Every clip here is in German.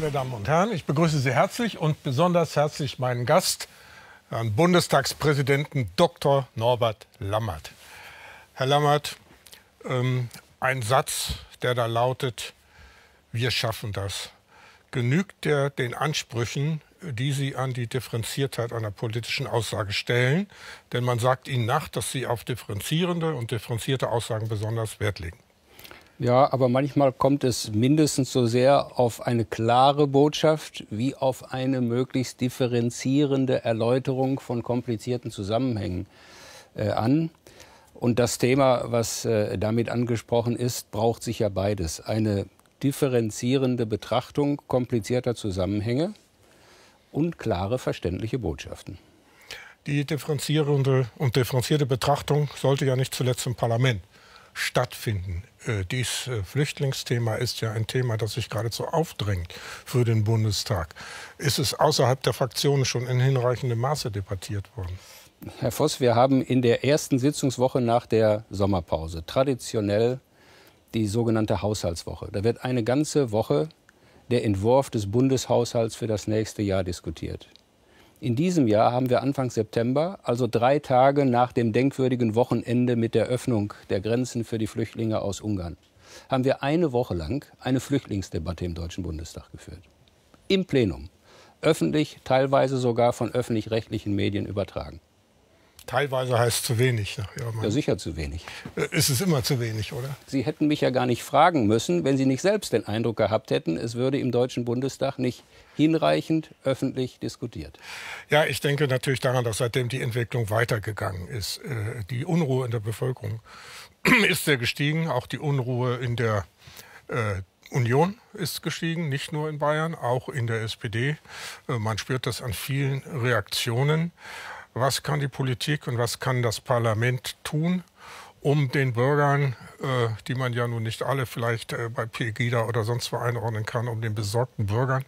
meine Damen und Herren. Ich begrüße Sie herzlich und besonders herzlich meinen Gast, Herrn Bundestagspräsidenten Dr. Norbert Lammert. Herr Lammert, ähm, ein Satz, der da lautet, wir schaffen das. Genügt der den Ansprüchen, die Sie an die Differenziertheit einer politischen Aussage stellen? Denn man sagt Ihnen nach, dass Sie auf differenzierende und differenzierte Aussagen besonders Wert legen. Ja, aber manchmal kommt es mindestens so sehr auf eine klare Botschaft wie auf eine möglichst differenzierende Erläuterung von komplizierten Zusammenhängen äh, an. Und das Thema, was äh, damit angesprochen ist, braucht sich ja beides. Eine differenzierende Betrachtung komplizierter Zusammenhänge und klare, verständliche Botschaften. Die differenzierende und differenzierte Betrachtung sollte ja nicht zuletzt im Parlament stattfinden. Äh, Dieses äh, Flüchtlingsthema ist ja ein Thema, das sich geradezu aufdrängt für den Bundestag. Ist es außerhalb der Fraktionen schon in hinreichendem Maße debattiert worden? Herr Voss, wir haben in der ersten Sitzungswoche nach der Sommerpause traditionell die sogenannte Haushaltswoche. Da wird eine ganze Woche der Entwurf des Bundeshaushalts für das nächste Jahr diskutiert. In diesem Jahr haben wir Anfang September, also drei Tage nach dem denkwürdigen Wochenende mit der Öffnung der Grenzen für die Flüchtlinge aus Ungarn, haben wir eine Woche lang eine Flüchtlingsdebatte im Deutschen Bundestag geführt. Im Plenum. Öffentlich, teilweise sogar von öffentlich-rechtlichen Medien übertragen. Teilweise heißt es zu wenig. Ja, ja, sicher zu wenig. Äh, ist es immer zu wenig, oder? Sie hätten mich ja gar nicht fragen müssen, wenn Sie nicht selbst den Eindruck gehabt hätten, es würde im Deutschen Bundestag nicht hinreichend öffentlich diskutiert. Ja, ich denke natürlich daran, dass seitdem die Entwicklung weitergegangen ist. Äh, die Unruhe in der Bevölkerung ist sehr gestiegen, auch die Unruhe in der äh, Union ist gestiegen, nicht nur in Bayern, auch in der SPD. Man spürt das an vielen Reaktionen was kann die Politik und was kann das Parlament tun, um den Bürgern, äh, die man ja nun nicht alle vielleicht äh, bei Pegida oder sonst wo einordnen kann, um den besorgten Bürgern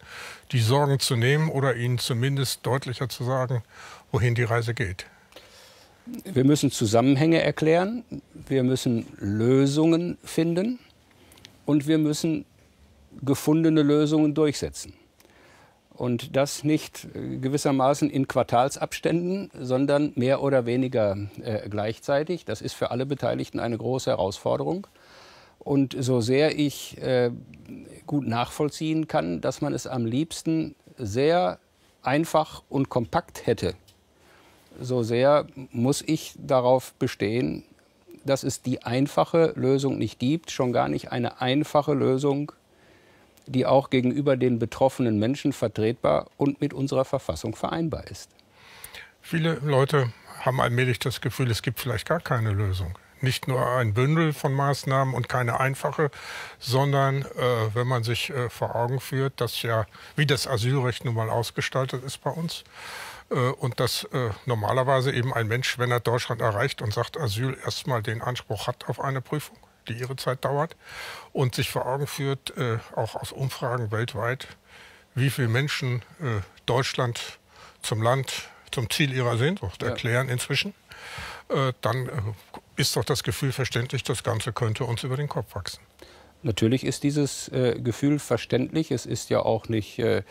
die Sorgen zu nehmen oder ihnen zumindest deutlicher zu sagen, wohin die Reise geht. Wir müssen Zusammenhänge erklären, wir müssen Lösungen finden und wir müssen gefundene Lösungen durchsetzen. Und das nicht äh, gewissermaßen in Quartalsabständen, sondern mehr oder weniger äh, gleichzeitig. Das ist für alle Beteiligten eine große Herausforderung. Und so sehr ich äh, gut nachvollziehen kann, dass man es am liebsten sehr einfach und kompakt hätte, so sehr muss ich darauf bestehen, dass es die einfache Lösung nicht gibt, schon gar nicht eine einfache Lösung die auch gegenüber den betroffenen Menschen vertretbar und mit unserer Verfassung vereinbar ist. Viele Leute haben allmählich das Gefühl, es gibt vielleicht gar keine Lösung nicht nur ein Bündel von Maßnahmen und keine einfache, sondern äh, wenn man sich äh, vor Augen führt, dass ja, wie das Asylrecht nun mal ausgestaltet ist bei uns, äh, und dass äh, normalerweise eben ein Mensch, wenn er Deutschland erreicht und sagt Asyl, erstmal den Anspruch hat auf eine Prüfung die ihre Zeit dauert, und sich vor Augen führt, äh, auch aus Umfragen weltweit, wie viele Menschen äh, Deutschland zum Land, zum Ziel ihrer Sehnsucht ja. erklären inzwischen, äh, dann äh, ist doch das Gefühl verständlich, das Ganze könnte uns über den Kopf wachsen. Natürlich ist dieses äh, Gefühl verständlich. Es ist ja auch nicht äh,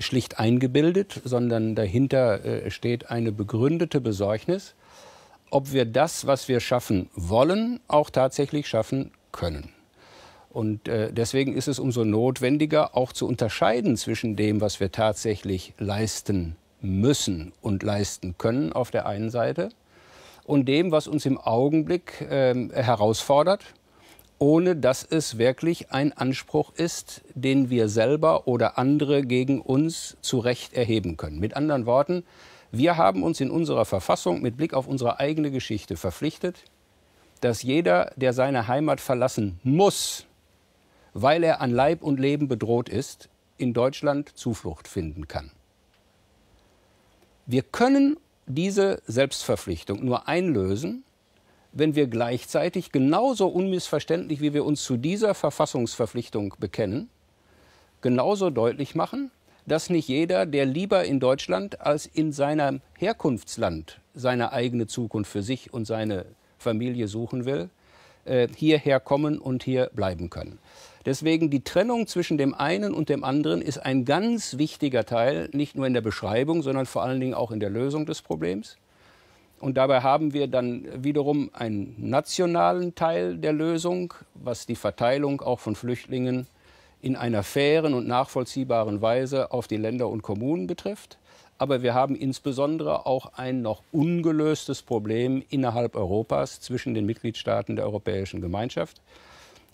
schlicht eingebildet, sondern dahinter äh, steht eine begründete Besorgnis ob wir das, was wir schaffen wollen, auch tatsächlich schaffen können. Und äh, deswegen ist es umso notwendiger, auch zu unterscheiden zwischen dem, was wir tatsächlich leisten müssen und leisten können auf der einen Seite und dem, was uns im Augenblick ähm, herausfordert, ohne dass es wirklich ein Anspruch ist, den wir selber oder andere gegen uns zu Recht erheben können. Mit anderen Worten, wir haben uns in unserer Verfassung mit Blick auf unsere eigene Geschichte verpflichtet, dass jeder, der seine Heimat verlassen muss, weil er an Leib und Leben bedroht ist, in Deutschland Zuflucht finden kann. Wir können diese Selbstverpflichtung nur einlösen, wenn wir gleichzeitig genauso unmissverständlich, wie wir uns zu dieser Verfassungsverpflichtung bekennen, genauso deutlich machen, dass nicht jeder, der lieber in Deutschland als in seinem Herkunftsland seine eigene Zukunft für sich und seine Familie suchen will, äh, hierher kommen und hier bleiben können. Deswegen die Trennung zwischen dem einen und dem anderen ist ein ganz wichtiger Teil, nicht nur in der Beschreibung, sondern vor allen Dingen auch in der Lösung des Problems. Und dabei haben wir dann wiederum einen nationalen Teil der Lösung, was die Verteilung auch von Flüchtlingen in einer fairen und nachvollziehbaren Weise auf die Länder und Kommunen betrifft. Aber wir haben insbesondere auch ein noch ungelöstes Problem innerhalb Europas zwischen den Mitgliedstaaten der Europäischen Gemeinschaft.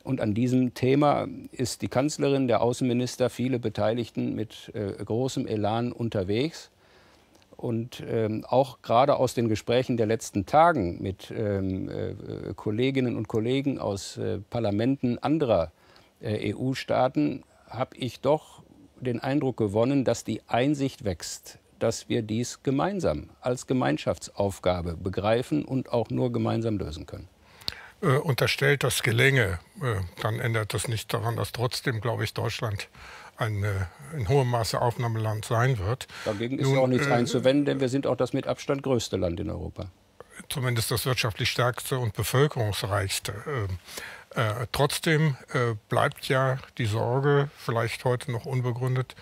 Und an diesem Thema ist die Kanzlerin, der Außenminister, viele Beteiligten mit äh, großem Elan unterwegs. Und ähm, auch gerade aus den Gesprächen der letzten Tagen mit ähm, äh, Kolleginnen und Kollegen aus äh, Parlamenten anderer äh, EU-Staaten habe ich doch den Eindruck gewonnen, dass die Einsicht wächst, dass wir dies gemeinsam als Gemeinschaftsaufgabe begreifen und auch nur gemeinsam lösen können. Äh, unterstellt, das gelänge, äh, dann ändert das nichts daran, dass trotzdem, glaube ich, Deutschland ein äh, in hohem Maße Aufnahmeland sein wird. Dagegen ist Nun, ja auch nichts äh, einzuwenden, denn wir sind auch das mit Abstand größte Land in Europa. Zumindest das wirtschaftlich stärkste und bevölkerungsreichste. Ähm, äh, trotzdem äh, bleibt ja die Sorge, vielleicht heute noch unbegründet,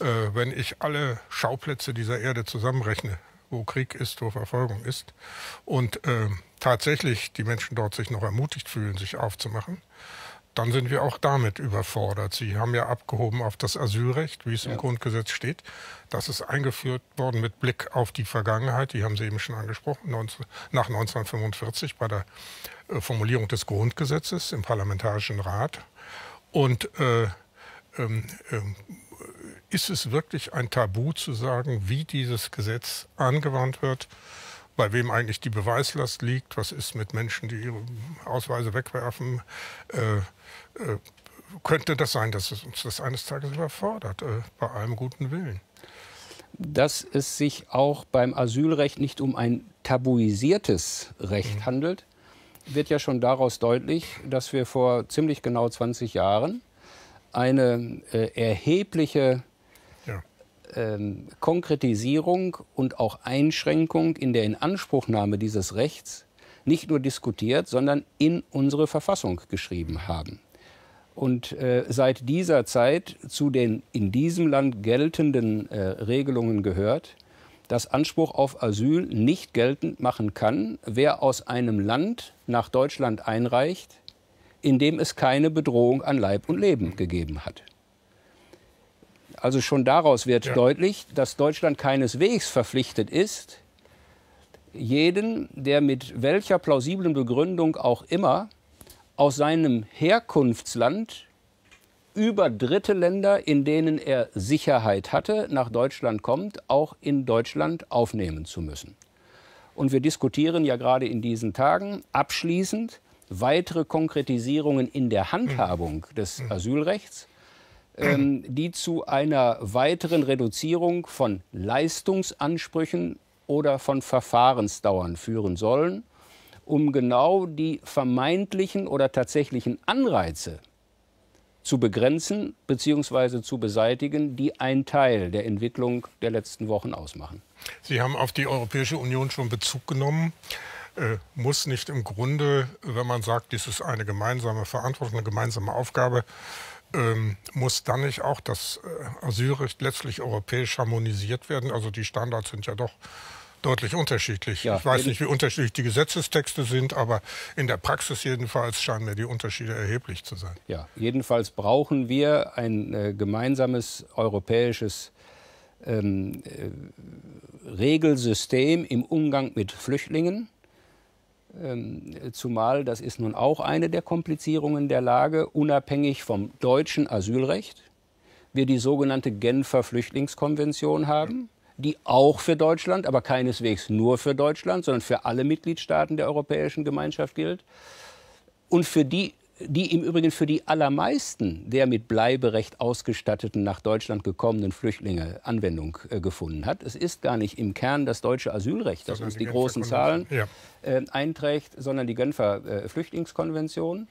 äh, wenn ich alle Schauplätze dieser Erde zusammenrechne, wo Krieg ist, wo Verfolgung ist, und äh, tatsächlich die Menschen dort sich noch ermutigt fühlen, sich aufzumachen, dann sind wir auch damit überfordert. Sie haben ja abgehoben auf das Asylrecht, wie es ja. im Grundgesetz steht. Das ist eingeführt worden mit Blick auf die Vergangenheit, die haben Sie eben schon angesprochen, 19, nach 1945 bei der äh, Formulierung des Grundgesetzes im Parlamentarischen Rat. Und äh, ähm, ähm, ist es wirklich ein Tabu zu sagen, wie dieses Gesetz angewandt wird? bei wem eigentlich die Beweislast liegt, was ist mit Menschen, die ihre Ausweise wegwerfen. Äh, äh, könnte das sein, dass es uns das eines Tages überfordert, äh, bei allem guten Willen? Dass es sich auch beim Asylrecht nicht um ein tabuisiertes Recht mhm. handelt, wird ja schon daraus deutlich, dass wir vor ziemlich genau 20 Jahren eine äh, erhebliche ähm, Konkretisierung und auch Einschränkung in der Inanspruchnahme dieses Rechts nicht nur diskutiert, sondern in unsere Verfassung geschrieben haben. Und äh, seit dieser Zeit zu den in diesem Land geltenden äh, Regelungen gehört, dass Anspruch auf Asyl nicht geltend machen kann, wer aus einem Land nach Deutschland einreicht, in dem es keine Bedrohung an Leib und Leben gegeben hat. Also schon daraus wird ja. deutlich, dass Deutschland keineswegs verpflichtet ist, jeden, der mit welcher plausiblen Begründung auch immer aus seinem Herkunftsland über dritte Länder, in denen er Sicherheit hatte, nach Deutschland kommt, auch in Deutschland aufnehmen zu müssen. Und wir diskutieren ja gerade in diesen Tagen abschließend weitere Konkretisierungen in der Handhabung mhm. des Asylrechts ähm, die zu einer weiteren Reduzierung von Leistungsansprüchen oder von Verfahrensdauern führen sollen, um genau die vermeintlichen oder tatsächlichen Anreize zu begrenzen bzw. zu beseitigen, die einen Teil der Entwicklung der letzten Wochen ausmachen. Sie haben auf die Europäische Union schon Bezug genommen. Äh, muss nicht im Grunde, wenn man sagt, dies ist eine gemeinsame Verantwortung, eine gemeinsame Aufgabe, ähm, muss dann nicht auch das äh, Asylrecht letztlich europäisch harmonisiert werden? Also die Standards sind ja doch deutlich unterschiedlich. Ja, ich weiß nicht, wie unterschiedlich die Gesetzestexte sind, aber in der Praxis jedenfalls scheinen mir die Unterschiede erheblich zu sein. Ja, jedenfalls brauchen wir ein äh, gemeinsames europäisches ähm, äh, Regelsystem im Umgang mit Flüchtlingen. Ähm, zumal das ist nun auch eine der Komplizierungen der Lage, unabhängig vom deutschen Asylrecht, wir die sogenannte Genfer Flüchtlingskonvention haben, die auch für Deutschland, aber keineswegs nur für Deutschland, sondern für alle Mitgliedstaaten der Europäischen Gemeinschaft gilt und für die die im Übrigen für die allermeisten der mit Bleiberecht ausgestatteten nach Deutschland gekommenen Flüchtlinge Anwendung äh, gefunden hat. Es ist gar nicht im Kern das deutsche Asylrecht, das sondern uns die, die großen Zahlen ja. äh, einträgt, sondern die Genfer äh, Flüchtlingskonvention.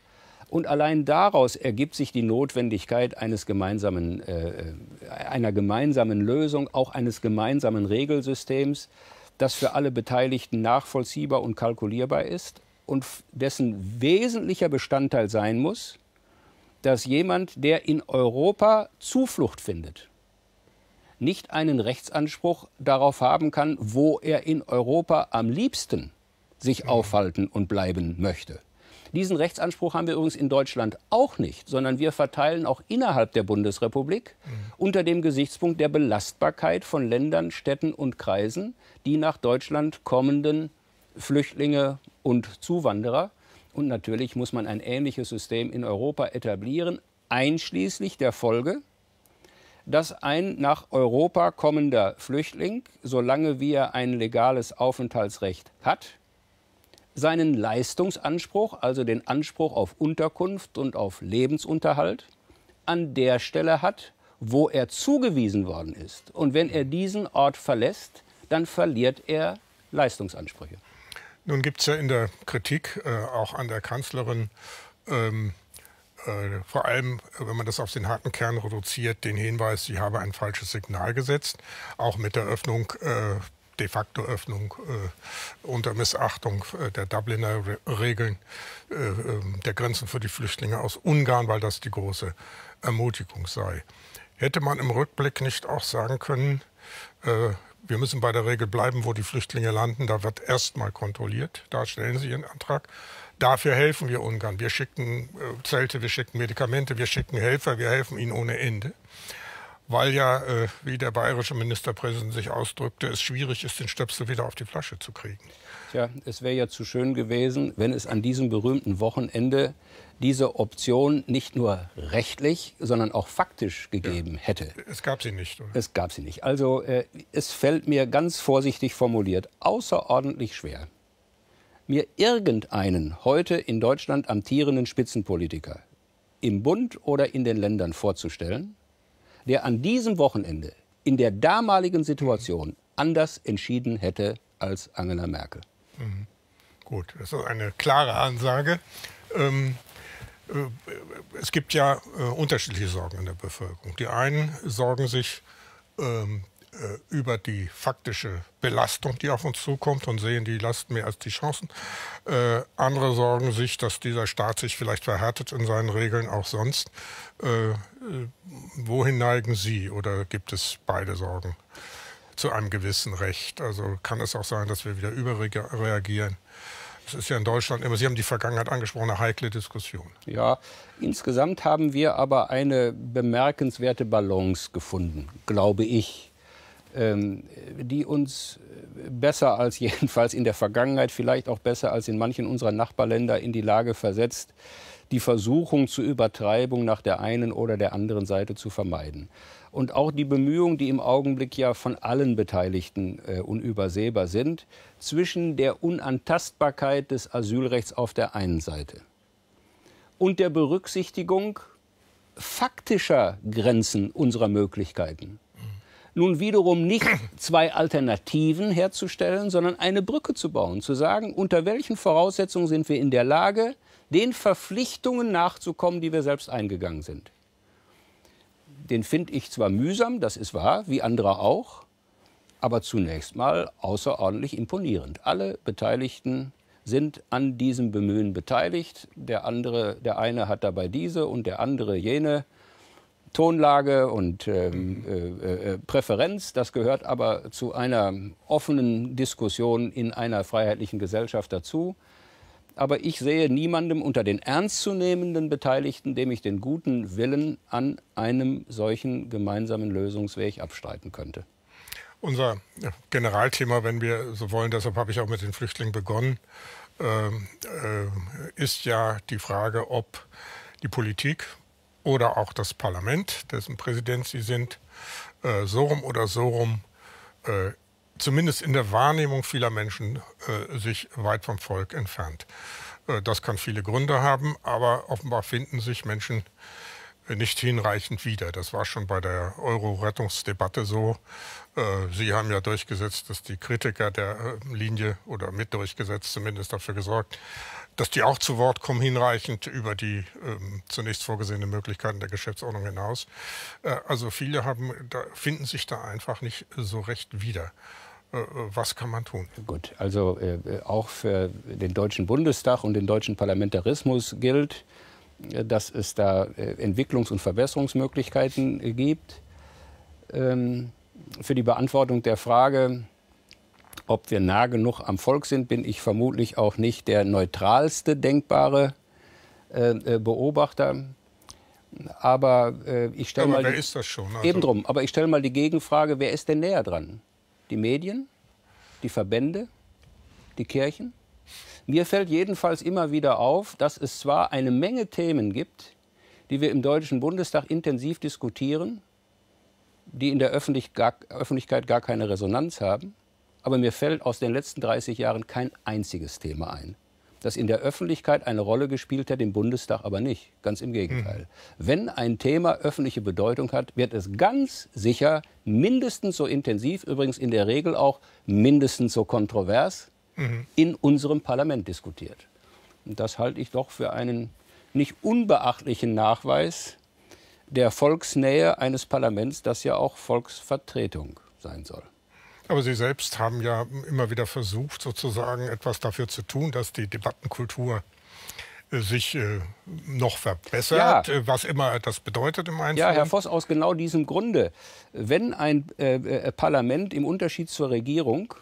Und allein daraus ergibt sich die Notwendigkeit eines gemeinsamen, äh, äh, einer gemeinsamen Lösung, auch eines gemeinsamen Regelsystems, das für alle Beteiligten nachvollziehbar und kalkulierbar ist und dessen wesentlicher Bestandteil sein muss, dass jemand, der in Europa Zuflucht findet, nicht einen Rechtsanspruch darauf haben kann, wo er in Europa am liebsten sich mhm. aufhalten und bleiben möchte. Diesen Rechtsanspruch haben wir übrigens in Deutschland auch nicht, sondern wir verteilen auch innerhalb der Bundesrepublik mhm. unter dem Gesichtspunkt der Belastbarkeit von Ländern, Städten und Kreisen die nach Deutschland kommenden Flüchtlinge und Zuwanderer. Und natürlich muss man ein ähnliches System in Europa etablieren, einschließlich der Folge, dass ein nach Europa kommender Flüchtling, solange wie er ein legales Aufenthaltsrecht hat, seinen Leistungsanspruch, also den Anspruch auf Unterkunft und auf Lebensunterhalt, an der Stelle hat, wo er zugewiesen worden ist. Und wenn er diesen Ort verlässt, dann verliert er Leistungsansprüche. Nun gibt es ja in der Kritik äh, auch an der Kanzlerin ähm, äh, vor allem, wenn man das auf den harten Kern reduziert, den Hinweis, sie habe ein falsches Signal gesetzt, auch mit der Öffnung äh, de facto Öffnung äh, unter Missachtung äh, der Dubliner Re Regeln äh, ähm, der Grenzen für die Flüchtlinge aus Ungarn, weil das die große Ermutigung sei. Hätte man im Rückblick nicht auch sagen können, äh, wir müssen bei der Regel bleiben, wo die Flüchtlinge landen. Da wird erstmal kontrolliert. Da stellen sie ihren Antrag. Dafür helfen wir Ungarn. Wir schicken äh, Zelte, wir schicken Medikamente, wir schicken Helfer, wir helfen ihnen ohne Ende weil ja, äh, wie der bayerische Ministerpräsident sich ausdrückte, es schwierig ist, den Stöpsel wieder auf die Flasche zu kriegen. Tja, es wäre ja zu schön gewesen, wenn es an diesem berühmten Wochenende diese Option nicht nur rechtlich, sondern auch faktisch gegeben ja, hätte. Es gab sie nicht. Oder? Es gab sie nicht. Also äh, es fällt mir ganz vorsichtig formuliert außerordentlich schwer, mir irgendeinen heute in Deutschland amtierenden Spitzenpolitiker im Bund oder in den Ländern vorzustellen, der an diesem Wochenende in der damaligen Situation anders entschieden hätte als Angela Merkel. Mhm. Gut, das ist eine klare Ansage. Ähm, äh, es gibt ja äh, unterschiedliche Sorgen in der Bevölkerung. Die einen sorgen sich ähm, äh, über die faktische Belastung, die auf uns zukommt und sehen die Last mehr als die Chancen. Äh, andere sorgen sich, dass dieser Staat sich vielleicht verhärtet in seinen Regeln auch sonst. Äh, äh wohin neigen Sie oder gibt es beide Sorgen zu einem gewissen Recht? Also kann es auch sein, dass wir wieder überreagieren? Das ist ja in Deutschland immer, Sie haben die Vergangenheit angesprochen, eine heikle Diskussion. Ja, insgesamt haben wir aber eine bemerkenswerte Balance gefunden, glaube ich. Ähm, die uns besser als jedenfalls in der Vergangenheit, vielleicht auch besser als in manchen unserer Nachbarländer in die Lage versetzt, die Versuchung zur Übertreibung nach der einen oder der anderen Seite zu vermeiden. Und auch die Bemühungen, die im Augenblick ja von allen Beteiligten äh, unübersehbar sind, zwischen der Unantastbarkeit des Asylrechts auf der einen Seite und der Berücksichtigung faktischer Grenzen unserer Möglichkeiten nun wiederum nicht zwei Alternativen herzustellen, sondern eine Brücke zu bauen, zu sagen, unter welchen Voraussetzungen sind wir in der Lage, den Verpflichtungen nachzukommen, die wir selbst eingegangen sind. Den finde ich zwar mühsam, das ist wahr, wie andere auch, aber zunächst mal außerordentlich imponierend. Alle Beteiligten sind an diesem Bemühen beteiligt. Der andere, der eine hat dabei diese und der andere jene Tonlage und ähm, äh, äh, Präferenz. Das gehört aber zu einer offenen Diskussion in einer freiheitlichen Gesellschaft dazu. Aber ich sehe niemandem unter den ernstzunehmenden Beteiligten, dem ich den guten Willen an einem solchen gemeinsamen Lösungsweg abstreiten könnte. Unser Generalthema, wenn wir so wollen, deshalb habe ich auch mit den Flüchtlingen begonnen, ähm, äh, ist ja die Frage, ob die Politik, oder auch das Parlament, dessen Präsident Sie sind, äh, so rum oder so rum, äh, zumindest in der Wahrnehmung vieler Menschen, äh, sich weit vom Volk entfernt. Äh, das kann viele Gründe haben, aber offenbar finden sich Menschen äh, nicht hinreichend wieder. Das war schon bei der Euro-Rettungsdebatte so. Äh, Sie haben ja durchgesetzt, dass die Kritiker der Linie oder mit durchgesetzt zumindest dafür gesorgt dass die auch zu Wort kommen, hinreichend über die ähm, zunächst vorgesehenen Möglichkeiten der Geschäftsordnung hinaus. Äh, also viele haben, da finden sich da einfach nicht so recht wieder. Äh, äh, was kann man tun? Gut, also äh, äh, auch für den Deutschen Bundestag und den deutschen Parlamentarismus gilt, dass es da Entwicklungs- und Verbesserungsmöglichkeiten gibt. Ähm, für die Beantwortung der Frage, ob wir nah genug am Volk sind, bin ich vermutlich auch nicht der neutralste denkbare äh, äh Beobachter. Aber äh, ich stelle mal. Wer die, ist das schon? Also eben drum. Aber ich stelle mal die Gegenfrage: Wer ist denn näher dran? Die Medien? Die Verbände? Die Kirchen? Mir fällt jedenfalls immer wieder auf, dass es zwar eine Menge Themen gibt, die wir im Deutschen Bundestag intensiv diskutieren, die in der Öffentlich gar, Öffentlichkeit gar keine Resonanz haben aber mir fällt aus den letzten 30 Jahren kein einziges Thema ein, das in der Öffentlichkeit eine Rolle gespielt hat, im Bundestag aber nicht. Ganz im Gegenteil. Mhm. Wenn ein Thema öffentliche Bedeutung hat, wird es ganz sicher mindestens so intensiv, übrigens in der Regel auch mindestens so kontrovers, mhm. in unserem Parlament diskutiert. Und das halte ich doch für einen nicht unbeachtlichen Nachweis der Volksnähe eines Parlaments, das ja auch Volksvertretung sein soll. Aber Sie selbst haben ja immer wieder versucht, sozusagen etwas dafür zu tun, dass die Debattenkultur äh, sich äh, noch verbessert, ja. was immer das bedeutet im Einzelnen. Ja, Herr Voss, aus genau diesem Grunde. Wenn ein äh, äh Parlament im Unterschied zur Regierung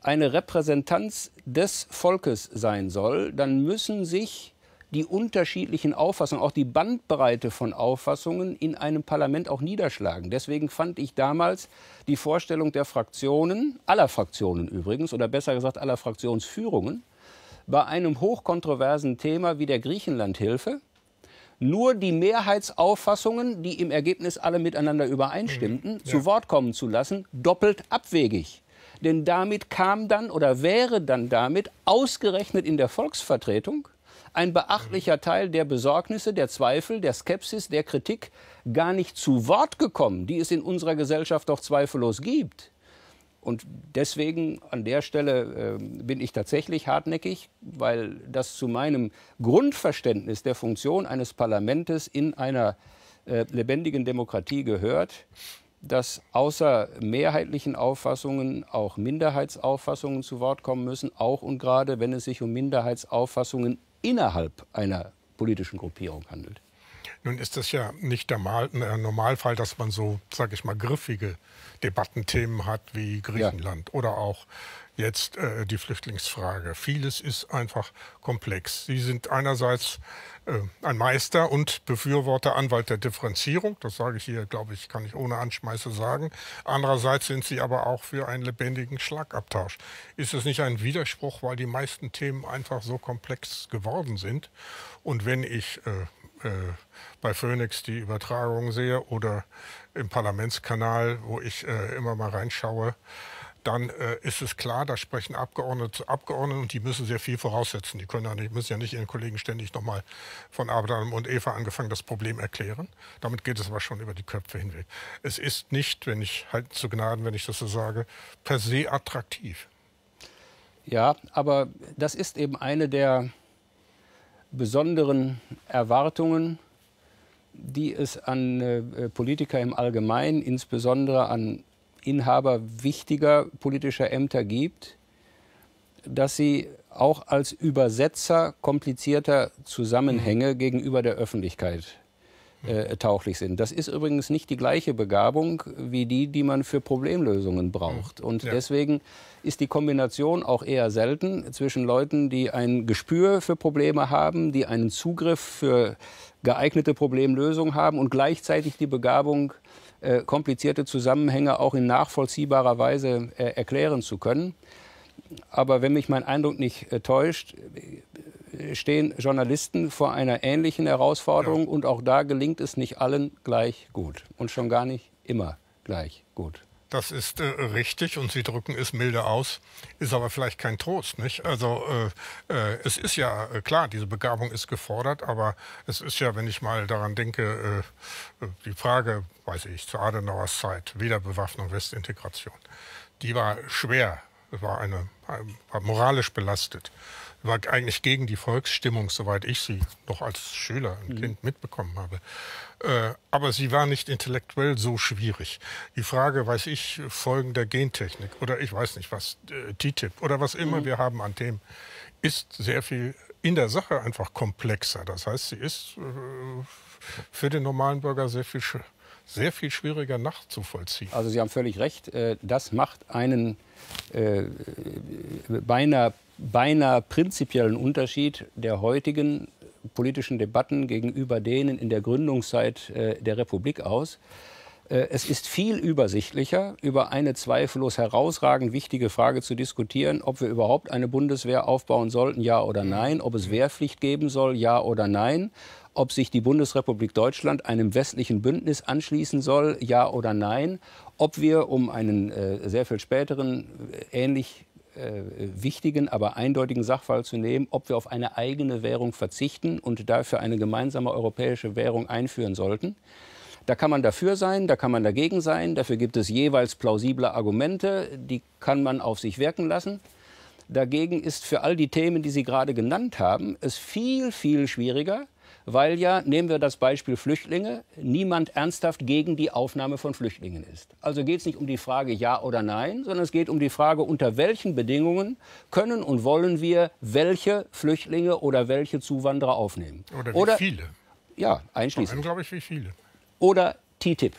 eine Repräsentanz des Volkes sein soll, dann müssen sich die unterschiedlichen Auffassungen, auch die Bandbreite von Auffassungen in einem Parlament auch niederschlagen. Deswegen fand ich damals die Vorstellung der Fraktionen, aller Fraktionen übrigens, oder besser gesagt aller Fraktionsführungen, bei einem hochkontroversen Thema wie der Griechenlandhilfe, nur die Mehrheitsauffassungen, die im Ergebnis alle miteinander übereinstimmten, mhm. ja. zu Wort kommen zu lassen, doppelt abwegig. Denn damit kam dann oder wäre dann damit ausgerechnet in der Volksvertretung ein beachtlicher Teil der Besorgnisse, der Zweifel, der Skepsis, der Kritik gar nicht zu Wort gekommen, die es in unserer Gesellschaft doch zweifellos gibt. Und deswegen an der Stelle äh, bin ich tatsächlich hartnäckig, weil das zu meinem Grundverständnis der Funktion eines Parlaments in einer äh, lebendigen Demokratie gehört, dass außer mehrheitlichen Auffassungen auch Minderheitsauffassungen zu Wort kommen müssen, auch und gerade wenn es sich um Minderheitsauffassungen innerhalb einer politischen Gruppierung handelt. Nun ist das ja nicht der Mal äh, Normalfall, dass man so, sage ich mal, griffige Debattenthemen hat wie Griechenland ja. oder auch jetzt äh, die Flüchtlingsfrage. Vieles ist einfach komplex. Sie sind einerseits äh, ein Meister und Befürworter, Anwalt der Differenzierung. Das sage ich hier, glaube ich, kann ich ohne Anschmeiße sagen. Andererseits sind Sie aber auch für einen lebendigen Schlagabtausch. Ist es nicht ein Widerspruch, weil die meisten Themen einfach so komplex geworden sind? Und wenn ich äh, äh, bei Phoenix die Übertragung sehe oder im Parlamentskanal, wo ich äh, immer mal reinschaue, dann äh, ist es klar, da sprechen Abgeordnete zu Abgeordneten und die müssen sehr viel voraussetzen. Die können ja nicht, müssen ja nicht ihren Kollegen ständig nochmal von Abraham und Eva angefangen das Problem erklären. Damit geht es aber schon über die Köpfe hinweg. Es ist nicht, wenn ich halt zu Gnaden, wenn ich das so sage, per se attraktiv. Ja, aber das ist eben eine der besonderen Erwartungen, die es an äh, Politiker im Allgemeinen, insbesondere an Inhaber wichtiger politischer Ämter gibt, dass sie auch als Übersetzer komplizierter Zusammenhänge gegenüber der Öffentlichkeit äh, tauglich sind. Das ist übrigens nicht die gleiche Begabung wie die, die man für Problemlösungen braucht. Mhm. Und ja. deswegen ist die Kombination auch eher selten zwischen Leuten, die ein Gespür für Probleme haben, die einen Zugriff für geeignete Problemlösungen haben und gleichzeitig die Begabung, äh, komplizierte Zusammenhänge auch in nachvollziehbarer Weise äh, erklären zu können. Aber wenn mich mein Eindruck nicht äh, täuscht, stehen Journalisten vor einer ähnlichen Herausforderung ja. und auch da gelingt es nicht allen gleich gut und schon gar nicht immer gleich gut. Das ist äh, richtig und Sie drücken es milde aus, ist aber vielleicht kein Trost, nicht? Also äh, äh, es ist ja äh, klar, diese Begabung ist gefordert, aber es ist ja, wenn ich mal daran denke, äh, äh, die Frage, weiß ich, zu Adenauers Zeit, Wiederbewaffnung, Westintegration, die war schwer, war eine war moralisch belastet war eigentlich gegen die Volksstimmung, soweit ich sie noch als Schüler und mhm. Kind mitbekommen habe. Äh, aber sie war nicht intellektuell so schwierig. Die Frage, weiß ich, Folgen der Gentechnik oder ich weiß nicht was, äh, TTIP oder was immer mhm. wir haben an Themen, ist sehr viel in der Sache einfach komplexer. Das heißt, sie ist äh, für den normalen Bürger sehr viel, sehr viel schwieriger nachzuvollziehen. Also Sie haben völlig recht. Äh, das macht einen äh, beinahe beinahe prinzipiellen Unterschied der heutigen politischen Debatten gegenüber denen in der Gründungszeit äh, der Republik aus. Äh, es ist viel übersichtlicher, über eine zweifellos herausragend wichtige Frage zu diskutieren, ob wir überhaupt eine Bundeswehr aufbauen sollten, ja oder mhm. nein, ob es Wehrpflicht geben soll, ja oder nein, ob sich die Bundesrepublik Deutschland einem westlichen Bündnis anschließen soll, ja oder nein, ob wir, um einen äh, sehr viel späteren äh, ähnlich äh, wichtigen, aber eindeutigen Sachverhalt zu nehmen, ob wir auf eine eigene Währung verzichten und dafür eine gemeinsame europäische Währung einführen sollten. Da kann man dafür sein, da kann man dagegen sein. Dafür gibt es jeweils plausible Argumente, die kann man auf sich wirken lassen. Dagegen ist für all die Themen, die Sie gerade genannt haben, es viel, viel schwieriger, weil ja, nehmen wir das Beispiel Flüchtlinge, niemand ernsthaft gegen die Aufnahme von Flüchtlingen ist. Also geht es nicht um die Frage Ja oder Nein, sondern es geht um die Frage, unter welchen Bedingungen können und wollen wir welche Flüchtlinge oder welche Zuwanderer aufnehmen. Oder wie oder, viele. Ja, einschließlich. Vor allem, glaube ich, wie viele. Oder TTIP.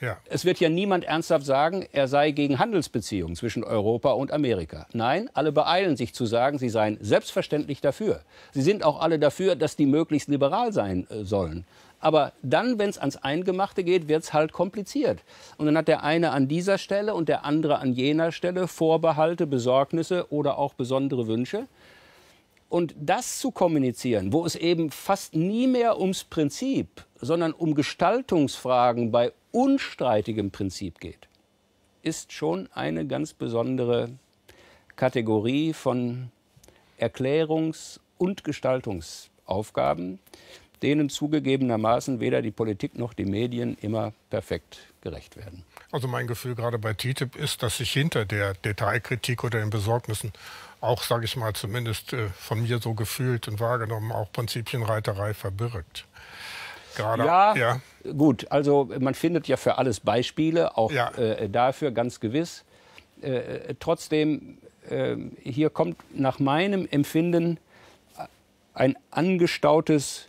Ja. Es wird ja niemand ernsthaft sagen, er sei gegen Handelsbeziehungen zwischen Europa und Amerika. Nein, alle beeilen sich zu sagen, sie seien selbstverständlich dafür. Sie sind auch alle dafür, dass die möglichst liberal sein äh, sollen. Aber dann, wenn es ans Eingemachte geht, wird es halt kompliziert. Und dann hat der eine an dieser Stelle und der andere an jener Stelle Vorbehalte, Besorgnisse oder auch besondere Wünsche. Und das zu kommunizieren, wo es eben fast nie mehr ums Prinzip, sondern um Gestaltungsfragen bei unstreitigem Prinzip geht, ist schon eine ganz besondere Kategorie von Erklärungs- und Gestaltungsaufgaben, denen zugegebenermaßen weder die Politik noch die Medien immer perfekt gerecht werden. Also mein Gefühl gerade bei TTIP ist, dass sich hinter der Detailkritik oder den Besorgnissen auch, sage ich mal, zumindest äh, von mir so gefühlt und wahrgenommen, auch Prinzipienreiterei verbirgt gerade. Ja, ja, gut. Also man findet ja für alles Beispiele, auch ja. äh, dafür ganz gewiss. Äh, trotzdem, äh, hier kommt nach meinem Empfinden ein angestautes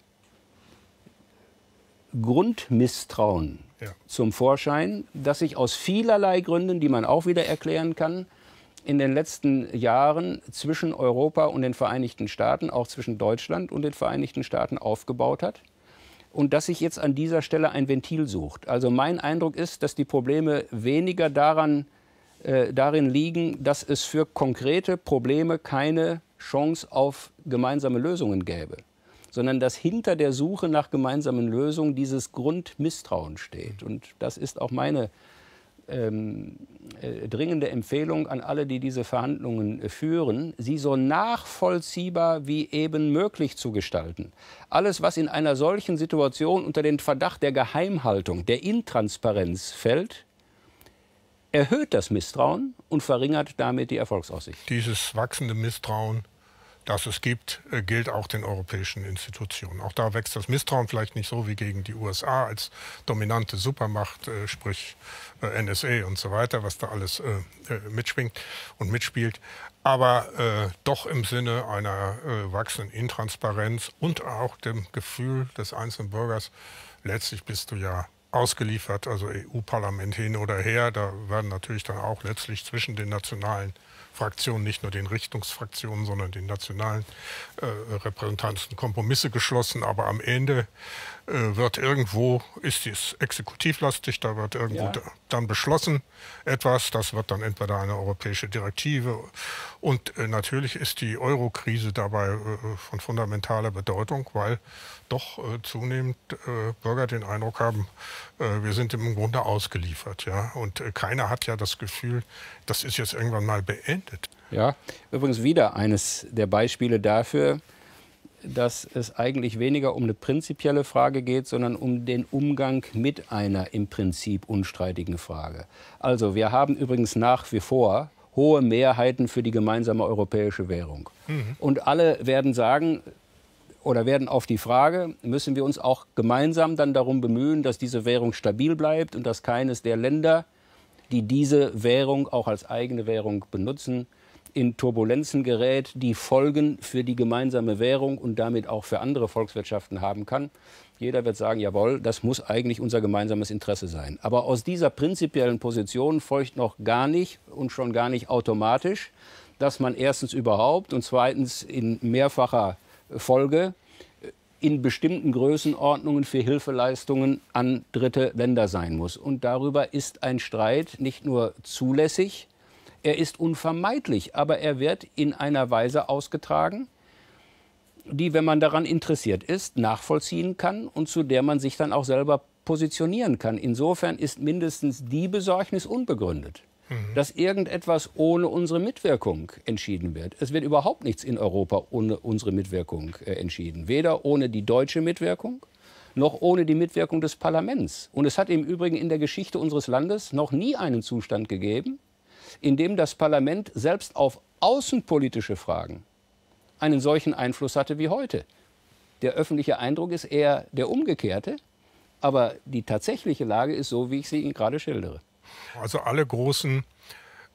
Grundmisstrauen ja. zum Vorschein, das sich aus vielerlei Gründen, die man auch wieder erklären kann, in den letzten Jahren zwischen Europa und den Vereinigten Staaten, auch zwischen Deutschland und den Vereinigten Staaten aufgebaut hat und dass sich jetzt an dieser Stelle ein Ventil sucht. Also mein Eindruck ist, dass die Probleme weniger daran, äh, darin liegen, dass es für konkrete Probleme keine Chance auf gemeinsame Lösungen gäbe, sondern dass hinter der Suche nach gemeinsamen Lösungen dieses Grundmisstrauen steht. Und das ist auch meine äh, ähm, äh, dringende Empfehlung an alle, die diese Verhandlungen äh, führen, sie so nachvollziehbar wie eben möglich zu gestalten. Alles, was in einer solchen Situation unter den Verdacht der Geheimhaltung, der Intransparenz fällt, erhöht das Misstrauen und verringert damit die Erfolgsaussicht. Dieses wachsende Misstrauen das es gibt, äh, gilt auch den europäischen Institutionen. Auch da wächst das Misstrauen vielleicht nicht so wie gegen die USA als dominante Supermacht, äh, sprich äh, NSA und so weiter, was da alles mitschwingt und mitspielt, aber doch im Sinne einer wachsenden Intransparenz und auch dem Gefühl des einzelnen Bürgers, letztlich bist du ja ausgeliefert, also EU-Parlament hin oder her, da werden natürlich dann auch letztlich zwischen den nationalen Fraktionen, nicht nur den Richtungsfraktionen, sondern den nationalen äh, Repräsentanten Kompromisse geschlossen. Aber am Ende äh, wird irgendwo, ist es exekutivlastig, da wird irgendwo ja. dann beschlossen etwas, das wird dann entweder eine europäische Direktive und äh, natürlich ist die Euro-Krise dabei äh, von fundamentaler Bedeutung, weil doch zunehmend Bürger den Eindruck haben, wir sind im Grunde ausgeliefert. Ja? Und keiner hat ja das Gefühl, das ist jetzt irgendwann mal beendet. Ja, übrigens wieder eines der Beispiele dafür, dass es eigentlich weniger um eine prinzipielle Frage geht, sondern um den Umgang mit einer im Prinzip unstreitigen Frage. Also wir haben übrigens nach wie vor hohe Mehrheiten für die gemeinsame europäische Währung. Mhm. Und alle werden sagen, oder werden auf die Frage, müssen wir uns auch gemeinsam dann darum bemühen, dass diese Währung stabil bleibt und dass keines der Länder, die diese Währung auch als eigene Währung benutzen, in Turbulenzen gerät, die Folgen für die gemeinsame Währung und damit auch für andere Volkswirtschaften haben kann. Jeder wird sagen, jawohl, das muss eigentlich unser gemeinsames Interesse sein. Aber aus dieser prinzipiellen Position folgt noch gar nicht und schon gar nicht automatisch, dass man erstens überhaupt und zweitens in mehrfacher Folge in bestimmten Größenordnungen für Hilfeleistungen an dritte Länder sein muss. Und darüber ist ein Streit nicht nur zulässig, er ist unvermeidlich, aber er wird in einer Weise ausgetragen, die, wenn man daran interessiert ist, nachvollziehen kann und zu der man sich dann auch selber positionieren kann. Insofern ist mindestens die Besorgnis unbegründet, mhm. dass irgendetwas ohne unsere Mitwirkung entschieden wird. Es wird überhaupt nichts in Europa ohne unsere Mitwirkung äh, entschieden. Weder ohne die deutsche Mitwirkung noch ohne die Mitwirkung des Parlaments. Und es hat im Übrigen in der Geschichte unseres Landes noch nie einen Zustand gegeben, in dem das Parlament selbst auf außenpolitische Fragen einen solchen Einfluss hatte wie heute. Der öffentliche Eindruck ist eher der umgekehrte, aber die tatsächliche Lage ist so, wie ich sie Ihnen gerade schildere. Also alle großen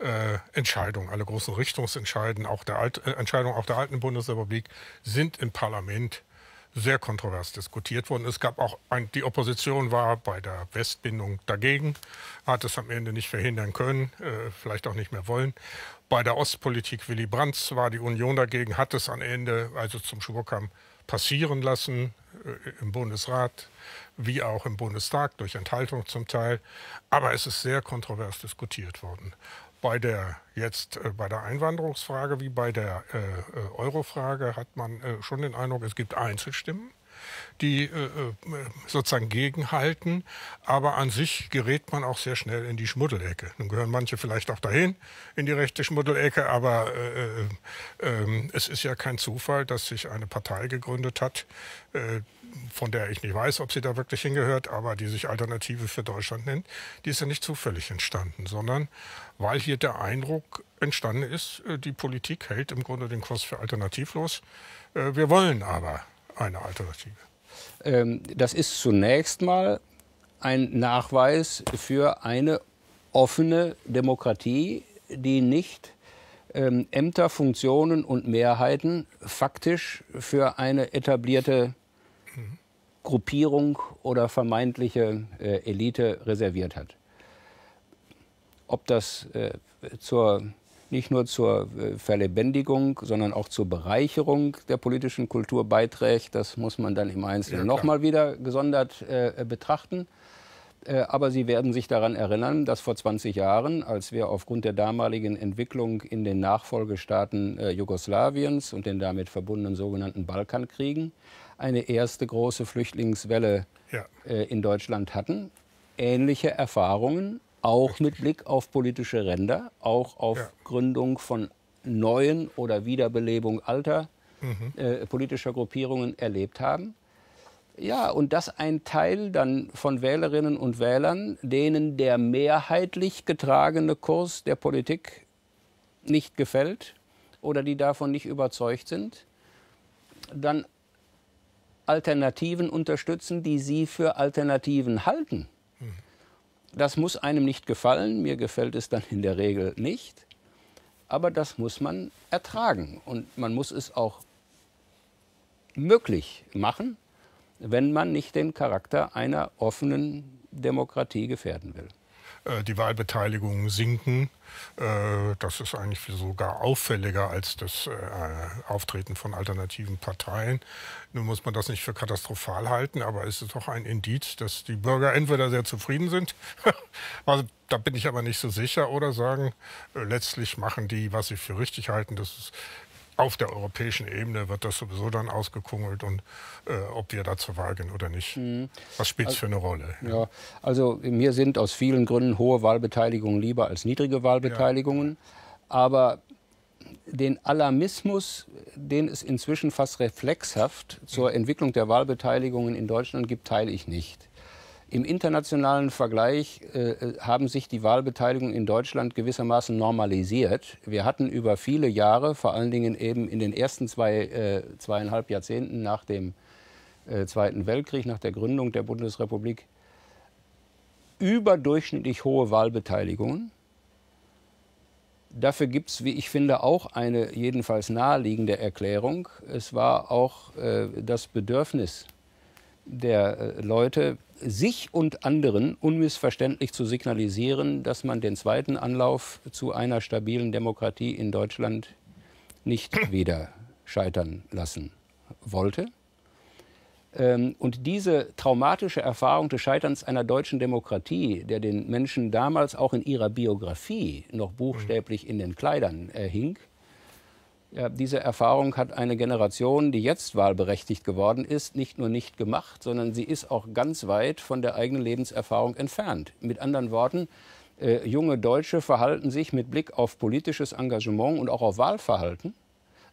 äh, Entscheidungen, alle großen Richtungsentscheidungen, auch der Alt, äh, Entscheidungen auch der alten Bundesrepublik sind im Parlament sehr kontrovers diskutiert worden. Es gab auch, ein, die Opposition war bei der Westbindung dagegen, hat es am Ende nicht verhindern können, äh, vielleicht auch nicht mehr wollen. Bei der Ostpolitik Willy Brandt war die Union dagegen, hat es am Ende, also zum Schwurkampf, passieren lassen äh, im Bundesrat wie auch im Bundestag durch Enthaltung zum Teil. Aber es ist sehr kontrovers diskutiert worden bei der jetzt äh, bei der Einwanderungsfrage wie bei der äh, äh, Eurofrage hat man äh, schon den Eindruck, es gibt Einzelstimmen, die äh, äh, sozusagen gegenhalten, aber an sich gerät man auch sehr schnell in die Schmuddelecke. Nun gehören manche vielleicht auch dahin in die rechte Schmuddelecke, aber ähm, es ist ja kein Zufall, dass sich eine Partei gegründet hat, von der ich nicht weiß, ob sie da wirklich hingehört, aber die sich Alternative für Deutschland nennt, die ist ja nicht zufällig entstanden, sondern weil hier der Eindruck entstanden ist, äh, die Politik hält im Grunde den Kurs für alternativlos. Äh, wir wollen aber eine Alternative. Ähm, das ist zunächst mal ein Nachweis für eine offene Demokratie, die nicht ähm, Ämter, Funktionen und Mehrheiten faktisch für eine etablierte Gruppierung oder vermeintliche äh, Elite reserviert hat. Ob das äh, zur, nicht nur zur äh, Verlebendigung, sondern auch zur Bereicherung der politischen Kultur beiträgt, das muss man dann im Einzelnen ja, nochmal wieder gesondert äh, betrachten. Äh, aber Sie werden sich daran erinnern, dass vor 20 Jahren, als wir aufgrund der damaligen Entwicklung in den Nachfolgestaaten äh, Jugoslawiens und den damit verbundenen sogenannten Balkankriegen eine erste große Flüchtlingswelle ja. äh, in Deutschland hatten. Ähnliche Erfahrungen, auch Richtig. mit Blick auf politische Ränder, auch auf ja. Gründung von neuen oder Wiederbelebung alter mhm. äh, politischer Gruppierungen erlebt haben. Ja, und dass ein Teil dann von Wählerinnen und Wählern, denen der mehrheitlich getragene Kurs der Politik nicht gefällt oder die davon nicht überzeugt sind, dann Alternativen unterstützen, die sie für Alternativen halten. Das muss einem nicht gefallen, mir gefällt es dann in der Regel nicht, aber das muss man ertragen und man muss es auch möglich machen, wenn man nicht den Charakter einer offenen Demokratie gefährden will. Äh, die Wahlbeteiligungen sinken. Äh, das ist eigentlich sogar auffälliger als das äh, Auftreten von alternativen Parteien. Nun muss man das nicht für katastrophal halten, aber es ist doch ein Indiz, dass die Bürger entweder sehr zufrieden sind, also, da bin ich aber nicht so sicher, oder sagen, letztlich machen die, was sie für richtig halten. Das ist auf der europäischen Ebene wird das sowieso dann ausgekungelt und äh, ob wir dazu wagen oder nicht. Mhm. Was spielt es also, für eine Rolle? Ja. ja. also mir sind aus vielen Gründen hohe Wahlbeteiligungen lieber als niedrige Wahlbeteiligungen. Ja. Aber den Alarmismus, den es inzwischen fast reflexhaft zur mhm. Entwicklung der Wahlbeteiligungen in Deutschland gibt, teile ich nicht. Im internationalen Vergleich äh, äh, haben sich die Wahlbeteiligungen in Deutschland gewissermaßen normalisiert. Wir hatten über viele Jahre, vor allen Dingen eben in den ersten zwei, äh, zweieinhalb Jahrzehnten nach dem äh, Zweiten Weltkrieg, nach der Gründung der Bundesrepublik, überdurchschnittlich hohe Wahlbeteiligungen. Dafür gibt es, wie ich finde, auch eine jedenfalls naheliegende Erklärung. Es war auch äh, das Bedürfnis der äh, Leute, sich und anderen unmissverständlich zu signalisieren, dass man den zweiten Anlauf zu einer stabilen Demokratie in Deutschland nicht wieder scheitern lassen wollte. Ähm, und diese traumatische Erfahrung des Scheiterns einer deutschen Demokratie, der den Menschen damals auch in ihrer Biografie noch mhm. buchstäblich in den Kleidern äh, hing, diese Erfahrung hat eine Generation, die jetzt wahlberechtigt geworden ist, nicht nur nicht gemacht, sondern sie ist auch ganz weit von der eigenen Lebenserfahrung entfernt. Mit anderen Worten, äh, junge Deutsche verhalten sich mit Blick auf politisches Engagement und auch auf Wahlverhalten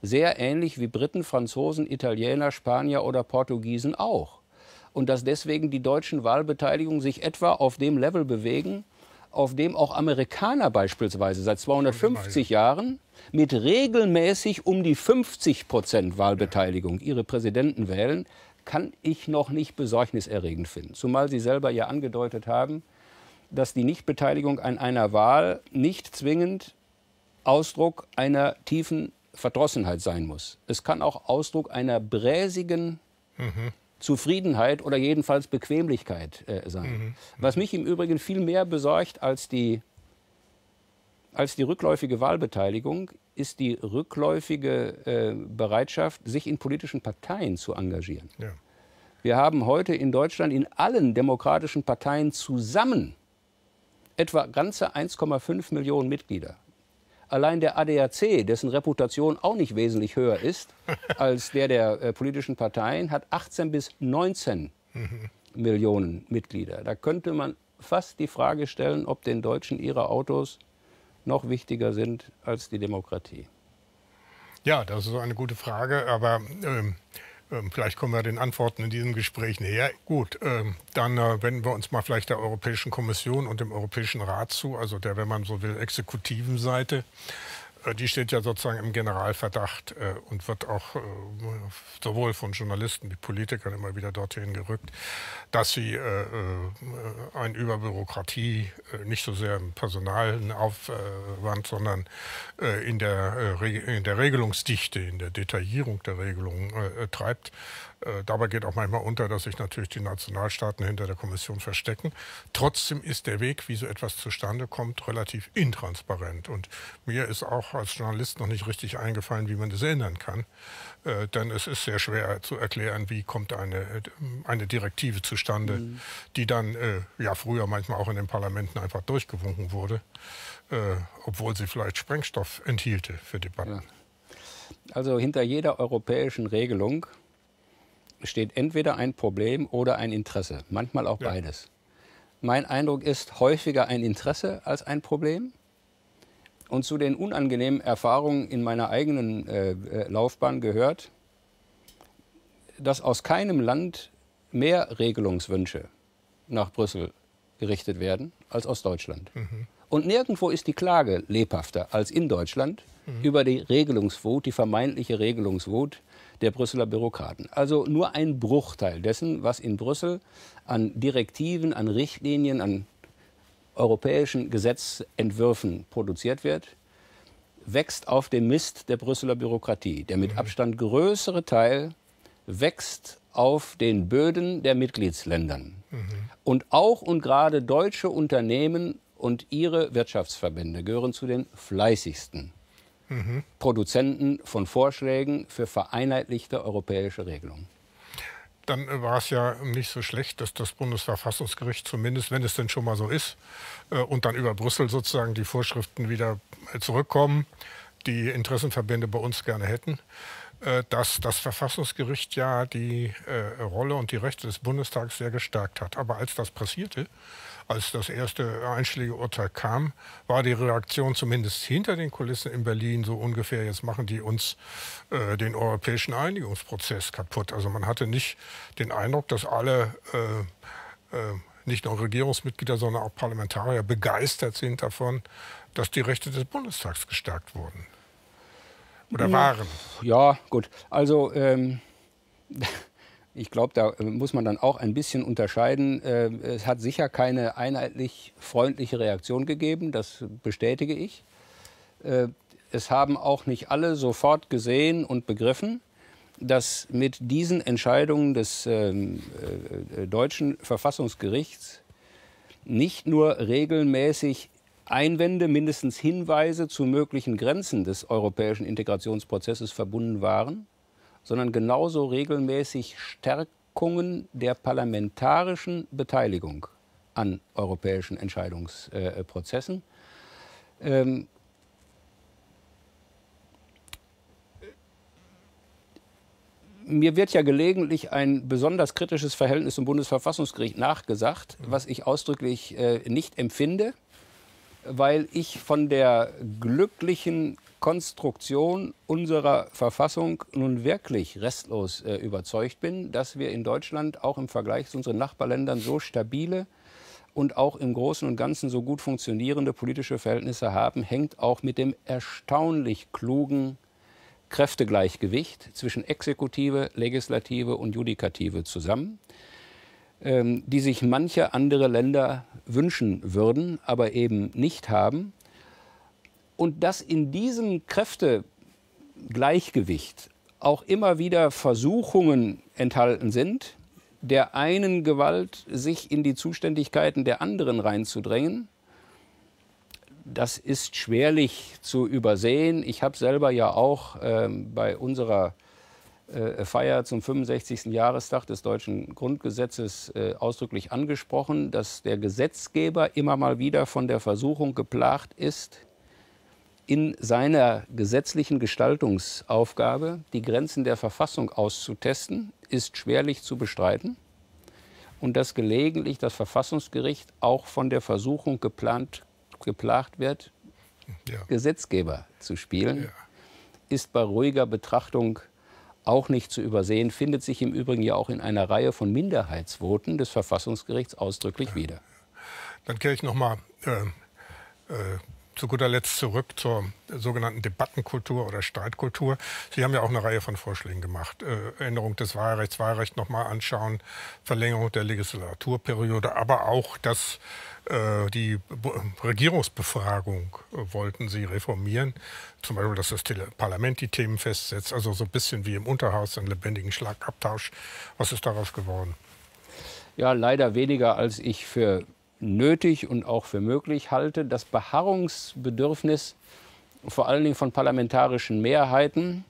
sehr ähnlich wie Briten, Franzosen, Italiener, Spanier oder Portugiesen auch. Und dass deswegen die deutschen Wahlbeteiligungen sich etwa auf dem Level bewegen, auf dem auch Amerikaner beispielsweise seit 250 Jahren mit regelmäßig um die 50 Prozent Wahlbeteiligung ihre Präsidenten wählen, kann ich noch nicht besorgniserregend finden. Zumal Sie selber ja angedeutet haben, dass die Nichtbeteiligung an einer Wahl nicht zwingend Ausdruck einer tiefen Verdrossenheit sein muss. Es kann auch Ausdruck einer bräsigen mhm. Zufriedenheit oder jedenfalls Bequemlichkeit äh, sein. Mhm. Was mich im Übrigen viel mehr besorgt als die, als die rückläufige Wahlbeteiligung, ist die rückläufige äh, Bereitschaft, sich in politischen Parteien zu engagieren. Ja. Wir haben heute in Deutschland in allen demokratischen Parteien zusammen etwa ganze 1,5 Millionen Mitglieder. Allein der ADAC, dessen Reputation auch nicht wesentlich höher ist als der der äh, politischen Parteien, hat 18 bis 19 mhm. Millionen Mitglieder. Da könnte man fast die Frage stellen, ob den Deutschen ihre Autos noch wichtiger sind als die Demokratie. Ja, das ist eine gute Frage, aber ähm, ähm, vielleicht kommen wir den Antworten in diesem Gespräch näher. Gut, ähm, dann äh, wenden wir uns mal vielleicht der Europäischen Kommission und dem Europäischen Rat zu, also der, wenn man so will, exekutiven Seite. Äh, die steht ja sozusagen im Generalverdacht äh, und wird auch äh, sowohl von Journalisten wie Politikern immer wieder dorthin gerückt, dass sie äh, äh ein Überbürokratie Bürokratie, äh, nicht so sehr im Personalaufwand, Aufwand, sondern in der, in, der Regelungsdichte, in der Detaillierung der Regelung treibt. Äh, dabei geht auch manchmal unter, dass sich natürlich die Nationalstaaten hinter der Kommission verstecken. Trotzdem ist der Weg, wie so etwas zustande kommt, relativ intransparent. Und mir ist auch als Journalist noch nicht richtig eingefallen, wie man das ändern kann. Äh, denn es ist sehr schwer zu erklären, wie kommt eine, äh, eine Direktive zustande, mhm. die dann äh, ja früher manchmal auch in den Parlamenten einfach durchgewunken wurde, äh, obwohl sie vielleicht Sprengstoff enthielte für Debatten. Ja. Also hinter jeder europäischen Regelung steht entweder ein Problem oder ein Interesse, manchmal auch ja. beides. Mein Eindruck ist häufiger ein Interesse als ein Problem. Und zu den unangenehmen Erfahrungen in meiner eigenen äh, äh, Laufbahn gehört, dass aus keinem Land mehr Regelungswünsche nach Brüssel gerichtet werden als aus Deutschland. Mhm. Und nirgendwo ist die Klage lebhafter als in Deutschland mhm. über die Regelungswut, die vermeintliche Regelungswut der Brüsseler Bürokraten. Also nur ein Bruchteil dessen, was in Brüssel an Direktiven, an Richtlinien, an europäischen Gesetzentwürfen produziert wird, wächst auf dem Mist der Brüsseler Bürokratie. Der mit mhm. Abstand größere Teil wächst auf den Böden der Mitgliedsländern. Mhm. Und auch und gerade deutsche Unternehmen und ihre Wirtschaftsverbände gehören zu den fleißigsten mhm. Produzenten von Vorschlägen für vereinheitlichte europäische Regelungen dann äh, war es ja nicht so schlecht, dass das Bundesverfassungsgericht zumindest, wenn es denn schon mal so ist, äh, und dann über Brüssel sozusagen die Vorschriften wieder äh, zurückkommen, die Interessenverbände bei uns gerne hätten, dass das Verfassungsgericht ja die Rolle und die Rechte des Bundestags sehr gestärkt hat. Aber als das passierte, als das erste einschlägige Urteil kam, war die Reaktion zumindest hinter den Kulissen in Berlin so ungefähr, jetzt machen die uns äh, den europäischen Einigungsprozess kaputt. Also man hatte nicht den Eindruck, dass alle äh, äh, nicht nur Regierungsmitglieder, sondern auch Parlamentarier begeistert sind davon, dass die Rechte des Bundestags gestärkt wurden. Oder waren. Ja, gut. Also ähm, ich glaube, da äh, muss man dann auch ein bisschen unterscheiden. Äh, es hat sicher keine einheitlich freundliche Reaktion gegeben, das bestätige ich. Äh, es haben auch nicht alle sofort gesehen und begriffen, dass mit diesen Entscheidungen des ähm, äh, äh, deutschen Verfassungsgerichts nicht nur regelmäßig Einwände, mindestens Hinweise zu möglichen Grenzen des europäischen Integrationsprozesses verbunden waren, sondern genauso regelmäßig Stärkungen der parlamentarischen Beteiligung an europäischen Entscheidungsprozessen. Ähm mir wird ja gelegentlich ein besonders kritisches Verhältnis zum Bundesverfassungsgericht nachgesagt, was ich ausdrücklich äh, nicht empfinde, weil ich von der glücklichen Konstruktion unserer Verfassung nun wirklich restlos äh, überzeugt bin, dass wir in Deutschland auch im Vergleich zu unseren Nachbarländern so stabile und auch im Großen und Ganzen so gut funktionierende politische Verhältnisse haben, hängt auch mit dem erstaunlich klugen Kräftegleichgewicht zwischen Exekutive, Legislative und Judikative zusammen, ähm, die sich manche andere Länder wünschen würden, aber eben nicht haben. Und dass in diesem Kräftegleichgewicht auch immer wieder Versuchungen enthalten sind, der einen Gewalt sich in die Zuständigkeiten der anderen reinzudrängen, das ist schwerlich zu übersehen. Ich habe selber ja auch ähm, bei unserer äh, Feier zum 65. Jahrestag des deutschen Grundgesetzes äh, ausdrücklich angesprochen, dass der Gesetzgeber immer mal wieder von der Versuchung geplagt ist, in seiner gesetzlichen Gestaltungsaufgabe, die Grenzen der Verfassung auszutesten, ist schwerlich zu bestreiten und dass gelegentlich das Verfassungsgericht auch von der Versuchung geplant, geplagt wird, ja. Gesetzgeber zu spielen, ja. ist bei ruhiger Betrachtung auch nicht zu übersehen, findet sich im Übrigen ja auch in einer Reihe von Minderheitsvoten des Verfassungsgerichts ausdrücklich wieder. Dann kehre ich nochmal äh, äh, zu guter Letzt zurück zur sogenannten Debattenkultur oder Streitkultur. Sie haben ja auch eine Reihe von Vorschlägen gemacht. Äh, Änderung des Wahlrechts, Wahlrecht nochmal anschauen, Verlängerung der Legislaturperiode, aber auch das, äh, die Regierungsbefragung äh, wollten Sie reformieren. Zum Beispiel, dass das Parlament die Themen festsetzt, also so ein bisschen wie im Unterhaus, einen lebendigen Schlagabtausch. Was ist daraus geworden? Ja, leider weniger, als ich für nötig und auch für möglich halte, das Beharrungsbedürfnis vor allen Dingen von parlamentarischen Mehrheiten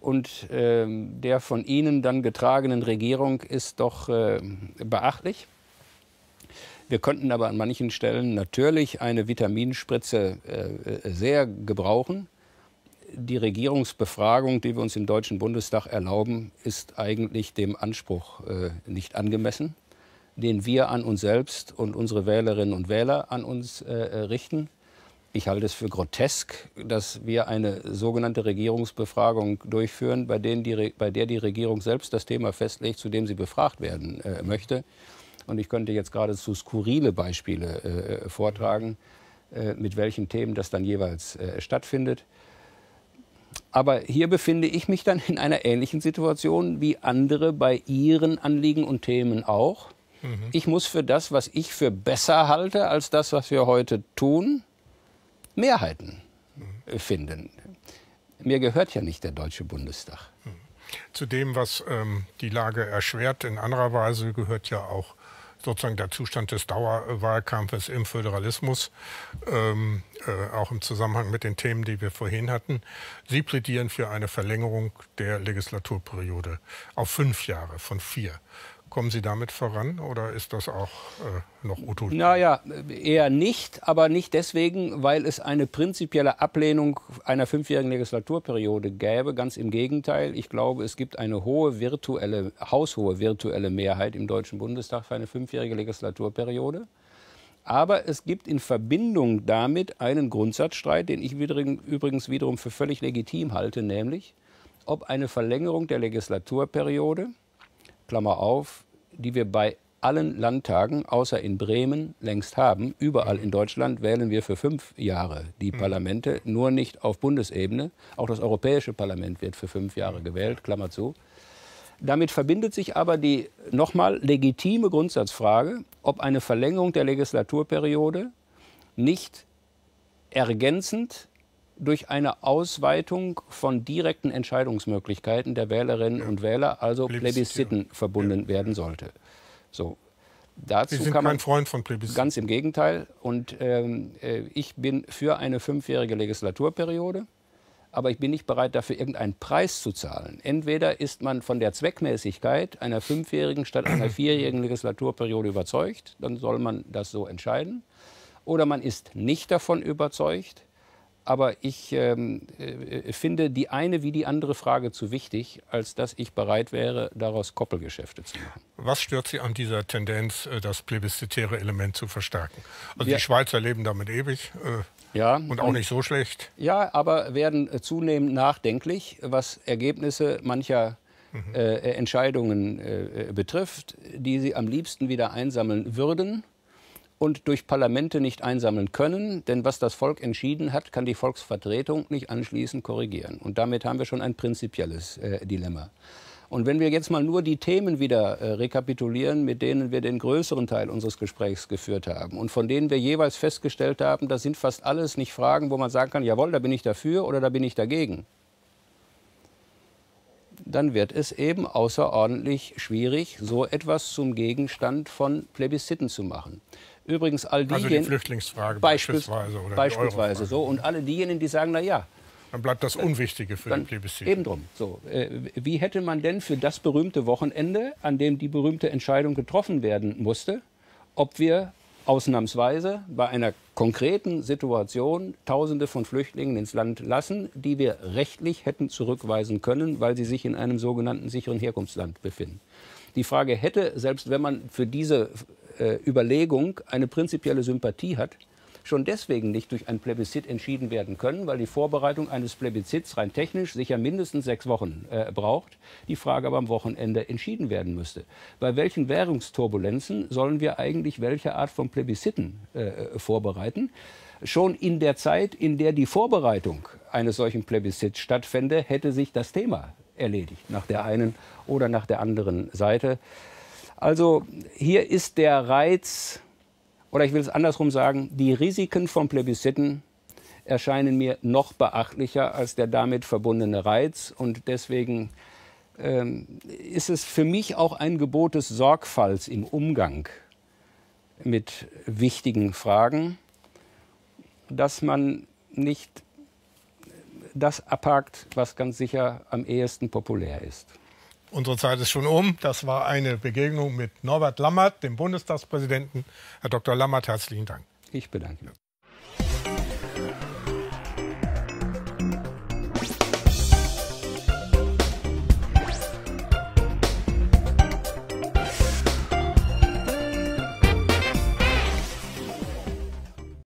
und äh, der von ihnen dann getragenen Regierung ist doch äh, beachtlich. Wir könnten aber an manchen Stellen natürlich eine Vitaminspritze äh, sehr gebrauchen. Die Regierungsbefragung, die wir uns im Deutschen Bundestag erlauben, ist eigentlich dem Anspruch äh, nicht angemessen den wir an uns selbst und unsere Wählerinnen und Wähler an uns äh, äh, richten. Ich halte es für grotesk, dass wir eine sogenannte Regierungsbefragung durchführen, bei, die, bei der die Regierung selbst das Thema festlegt, zu dem sie befragt werden äh, möchte. Und ich könnte jetzt geradezu skurrile Beispiele äh, äh vortragen, äh, mit welchen Themen das dann jeweils stattfindet. Aber hier befinde ich mich dann in einer ähnlichen Situation wie andere bei ihren Anliegen und Themen auch. Mhm. Ich muss für das, was ich für besser halte als das, was wir heute tun, Mehrheiten mhm. finden. Mir gehört ja nicht der Deutsche Bundestag. Mhm. Zu dem, was ähm, die Lage erschwert, in anderer Weise gehört ja auch sozusagen der Zustand des Dauerwahlkampfes im Föderalismus, ähm, äh, auch im Zusammenhang mit den Themen, die wir vorhin hatten. Sie plädieren für eine Verlängerung der Legislaturperiode auf fünf Jahre von vier. Kommen Sie damit voran oder ist das auch äh, noch utopisch? Naja, eher nicht, aber nicht deswegen, weil es eine prinzipielle Ablehnung einer fünfjährigen Legislaturperiode gäbe. Ganz im Gegenteil, ich glaube, es gibt eine hohe virtuelle, haushohe virtuelle Mehrheit im Deutschen Bundestag für eine fünfjährige Legislaturperiode. Aber es gibt in Verbindung damit einen Grundsatzstreit, den ich übrigens wiederum für völlig legitim halte, nämlich ob eine Verlängerung der Legislaturperiode Klammer auf, die wir bei allen Landtagen, außer in Bremen, längst haben. Überall in Deutschland wählen wir für fünf Jahre die hm. Parlamente, nur nicht auf Bundesebene. Auch das Europäische Parlament wird für fünf Jahre hm. gewählt, Klammer zu. Damit verbindet sich aber die nochmal legitime Grundsatzfrage, ob eine Verlängerung der Legislaturperiode nicht ergänzend durch eine Ausweitung von direkten Entscheidungsmöglichkeiten der Wählerinnen ja. und Wähler, also Plebisziten, verbunden ja. werden sollte. So. Dazu ich bin kein Freund von Plebisziten. Ganz im Gegenteil. Und ähm, äh, ich bin für eine fünfjährige Legislaturperiode, aber ich bin nicht bereit, dafür irgendeinen Preis zu zahlen. Entweder ist man von der Zweckmäßigkeit einer fünfjährigen statt einer vierjährigen Legislaturperiode überzeugt, dann soll man das so entscheiden. Oder man ist nicht davon überzeugt, aber ich ähm, äh, finde die eine wie die andere Frage zu wichtig, als dass ich bereit wäre, daraus Koppelgeschäfte zu machen. Was stört Sie an dieser Tendenz, äh, das plebiszitäre Element zu verstärken? Also ja. die Schweizer leben damit ewig. Äh, ja, und auch und, nicht so schlecht. Ja, aber werden äh, zunehmend nachdenklich, was Ergebnisse mancher mhm. äh, Entscheidungen äh, betrifft, die sie am liebsten wieder einsammeln würden und durch Parlamente nicht einsammeln können, denn was das Volk entschieden hat, kann die Volksvertretung nicht anschließend korrigieren. Und damit haben wir schon ein prinzipielles äh, Dilemma. Und wenn wir jetzt mal nur die Themen wieder äh, rekapitulieren, mit denen wir den größeren Teil unseres Gesprächs geführt haben und von denen wir jeweils festgestellt haben, das sind fast alles nicht Fragen, wo man sagen kann, jawohl, da bin ich dafür oder da bin ich dagegen, dann wird es eben außerordentlich schwierig, so etwas zum Gegenstand von Plebisziten zu machen. Übrigens all diejenigen. Also die Flüchtlingsfrage beispielsweise. beispielsweise oder beispielsweise so. Und alle diejenigen, die sagen, na ja. Dann bleibt das Unwichtige für den Plebiszite. Eben drum. So, äh, wie hätte man denn für das berühmte Wochenende, an dem die berühmte Entscheidung getroffen werden musste, ob wir ausnahmsweise bei einer konkreten Situation Tausende von Flüchtlingen ins Land lassen, die wir rechtlich hätten zurückweisen können, weil sie sich in einem sogenannten sicheren Herkunftsland befinden. Die Frage hätte, selbst wenn man für diese äh, Überlegung eine prinzipielle Sympathie hat, schon deswegen nicht durch ein Plebiszit entschieden werden können, weil die Vorbereitung eines Plebiszits rein technisch sicher mindestens sechs Wochen äh, braucht, die Frage aber am Wochenende entschieden werden müsste. Bei welchen Währungsturbulenzen sollen wir eigentlich welche Art von Plebisziten äh, äh, vorbereiten? schon in der Zeit, in der die Vorbereitung eines solchen Plebiszits stattfände, hätte sich das Thema erledigt, nach der einen oder nach der anderen Seite. Also hier ist der Reiz oder ich will es andersrum sagen, die Risiken von Plebisziten erscheinen mir noch beachtlicher als der damit verbundene Reiz. Und deswegen ähm, ist es für mich auch ein Gebot des Sorgfalts im Umgang mit wichtigen Fragen, dass man nicht das abhakt, was ganz sicher am ehesten populär ist. Unsere Zeit ist schon um. Das war eine Begegnung mit Norbert Lammert, dem Bundestagspräsidenten. Herr Dr. Lammert, herzlichen Dank. Ich bedanke mich.